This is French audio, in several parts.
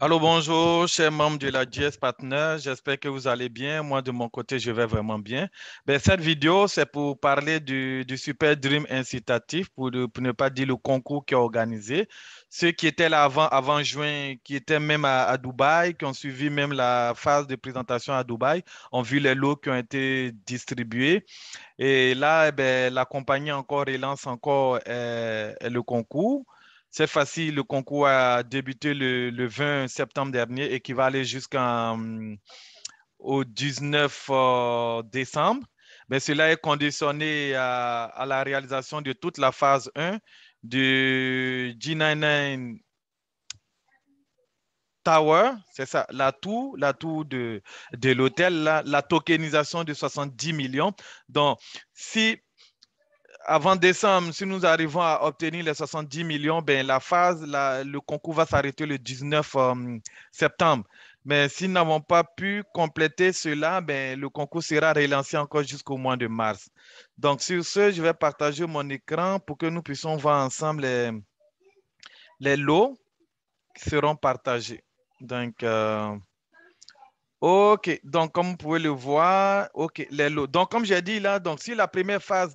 Allô, bonjour, chers membres de la GS Partner. J'espère que vous allez bien. Moi, de mon côté, je vais vraiment bien. Ben, cette vidéo, c'est pour parler du, Super Dream incitatif, pour, ne pas dire le concours qui est organisé. Ceux qui étaient là avant, avant juin, qui étaient même à, Dubaï, qui ont suivi même la phase de présentation à Dubaï, ont vu les lots qui ont été distribués. Et là, eh ben, la compagnie encore relance encore euh, le concours c'est facile, le concours a débuté le, 20 septembre dernier et qui va aller jusqu'au mm, 19 euh, décembre. Mais cela est conditionné à, la réalisation de toute la phase 1 du G99 Tower, c'est ça, la tour, la tour de, de l'hôtel, la, la, tokenisation de 70 millions. Donc, si avant décembre, si nous arrivons à obtenir les 70 millions, ben, la phase, le concours va s'arrêter le 19 euh, septembre. Mais si nous n'avons pas pu compléter cela, ben, le concours sera relancé encore jusqu'au mois de mars. Donc, sur ce, je vais partager mon écran pour que nous puissions voir ensemble les, lots qui seront partagés. Donc, euh, OK. Donc, comme vous pouvez le voir, OK, les lots. Donc, comme j'ai dit là, donc si la première phase,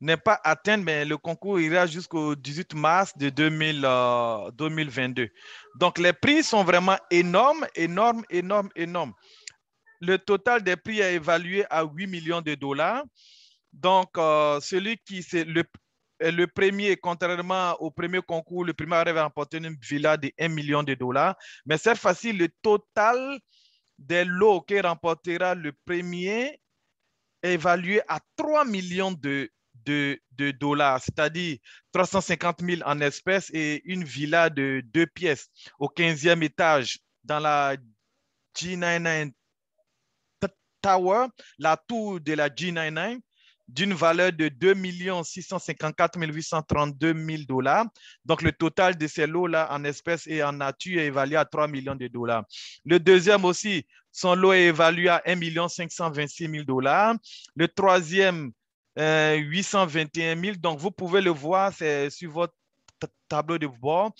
n'est pas atteinte, mais le concours ira jusqu'au 18 mars de 2022. Euh, Donc, les prix sont vraiment énormes, énormes, énormes, énormes. Le total des prix est évalué à 8 millions de dollars. Donc, euh, celui qui est le, le premier, contrairement au premier concours, le premier à remporter une villa de 1 million de dollars. Mais c'est facile, le total des lots que remportera le premier est évalué à 3 millions de de, dollars, c'est-à-dire 350 000 en espèces et une villa de deux pièces au 15e étage dans la G99 Tower, la tour de la G99, d'une valeur de 2 654 832 000 dollars. Donc, le total de ces lots-là en espèces et en nature est évalué à 3 millions de dollars. Le deuxième aussi, son lot est évalué à 1 526 000 dollars. Le troisième, 821 euh, 000. Donc, vous pouvez le voir, c'est sur votre tableau de bord,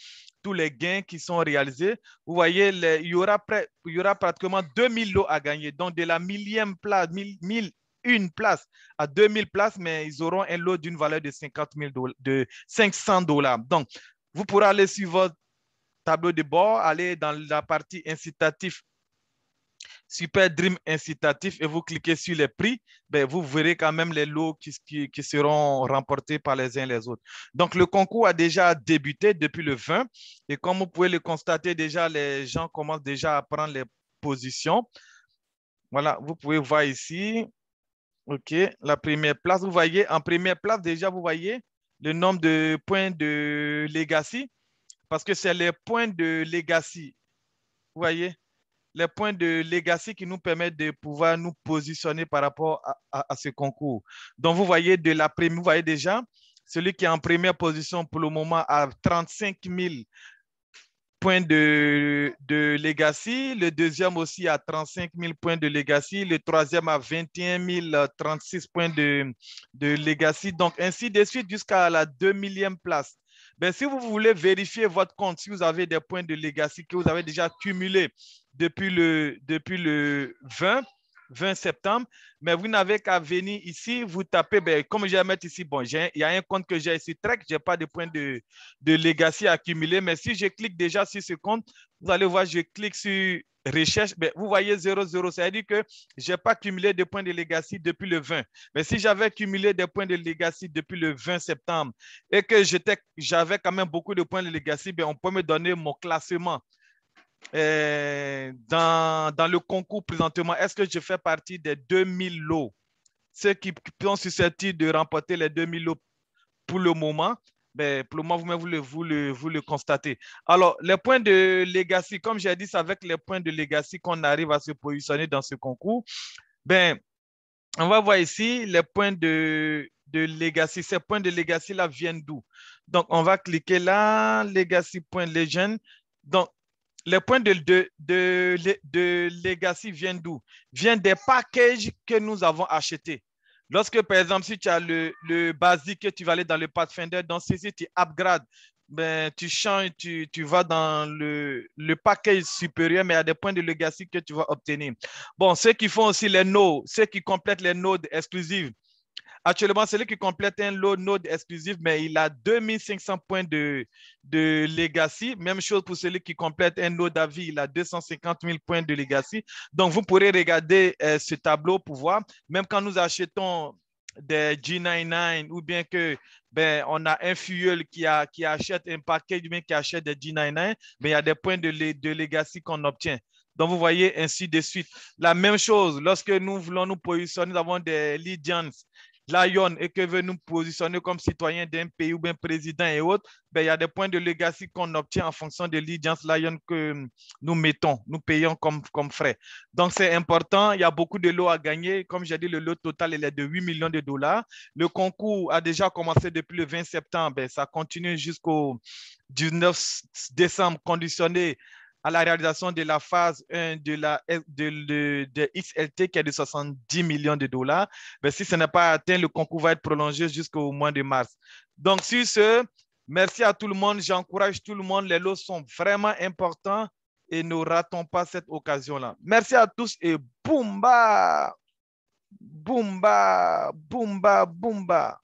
tous les gains qui sont réalisés. Vous voyez, il, y aura pratiquement 2 y pratiquement 2000 lots à gagner. Donc, de la millième place, 1000, une place à 2000 places, mais ils auront un lot d'une valeur de, 50 000 de 500 dollars. Donc, vous pourrez aller sur votre tableau de bord, aller dans la partie incitatif Super Dream incitatif et vous cliquez sur les prix, ben vous verrez quand même les lots qui, qui, seront remportés par les uns et les autres. Donc, le concours a déjà débuté depuis le 20 et comme vous pouvez le constater, déjà, les gens commencent déjà à prendre les positions. Voilà, vous pouvez voir ici. OK, la première place, vous voyez, en première place, déjà, vous voyez le nombre de points de legacy parce que c'est les points de legacy. Vous voyez, les points de legacy qui nous permettent de pouvoir nous positionner par rapport à, ce concours. Donc, vous voyez, de la prime, vous voyez déjà, celui qui est en première position pour le moment à 35 000 points de, legacy, le deuxième aussi à 35 000 points de legacy, le troisième à 21 036 points de, legacy, donc ainsi de suite jusqu'à la 2 millième place. mais ben, si vous voulez vérifier votre compte, si vous avez des points de legacy que vous avez déjà cumulés depuis le, depuis le 20, 20 septembre, mais vous n'avez qu'à venir ici, vous tapez, ben, comme je vais mettre ici, bon, il y a un compte que j'ai ici, Trek, je n'ai pas de points de, de legacy accumulé, mais si je clique déjà sur ce compte, vous allez voir, je clique sur recherche, ben, vous voyez 0,0, c'est-à-dire que je n'ai pas cumulé de points de legacy depuis le 20. Mais si j'avais cumulé des points de legacy depuis le 20 septembre et que j'avais quand même beaucoup de points de legacy, ben, on peut me donner mon classement. Euh, dans, le concours présentement, est-ce que je fais partie des 2000 lots Ceux qui, sont susceptibles de remporter les 2000 lots pour le moment, ben, pour le moment, vous, le, vous, vous le constatez. Alors, les points de legacy, comme j'ai dit, c'est avec les points de legacy qu'on arrive à se positionner dans ce concours. Ben, on va voir ici les points de, de legacy. Ces points de legacy-là viennent d'où? Donc, on va cliquer là, legacy.legend. Donc, les points de, de, de, legacy viennent d'où Viennent des packages que nous avons achetés. Lorsque, par exemple, si tu as le, le basique, tu vas aller dans le Pathfinder, dans ceci, tu upgrades, ben, tu changes, tu, vas dans le, le, package supérieur, mais il y a des points de legacy que tu vas obtenir. Bon, ceux qui font aussi les nodes, ceux qui complètent les nodes exclusifs, Actuellement, celui qui complète un lot node exclusif, mais il a 2500 points de, de legacy. Même chose pour celui qui complète un lot d'avis il a 250 000 points de legacy. Donc, vous pourrez regarder euh, ce tableau pour voir. Même quand nous achetons des G99 ou bien que ben, on a un fuel qui, a, qui achète un paquet du qui achète des G99, mais ben, il y a des points de, de legacy qu'on obtient. Donc, vous voyez ainsi de suite. La même chose, lorsque nous voulons nous positionner, nous avons des lead Lyon et que veut nous positionner comme citoyen d'un pays ou bien président et autres, ben, il y a des points de legacy qu'on obtient en fonction de l'audience Lyon que nous mettons, nous payons comme, comme frais. Donc, c'est important. Il y a beaucoup de lots à gagner. Comme j'ai dit, le lot total est de 8 millions de dollars. Le concours a déjà commencé depuis le 20 septembre. Ben, ça continue jusqu'au 19 décembre, conditionné à la réalisation de la phase 1 de, la, de, XLT qui est de 70 millions de dollars. Mais ben, si ce n'est pas atteint, le concours va être prolongé jusqu'au mois de mars. Donc, sur ce, merci à tout le monde. J'encourage tout le monde. Les lots sont vraiment importants et ne ratons pas cette occasion-là. Merci à tous et boumba! Boumba! Boumba! Boumba!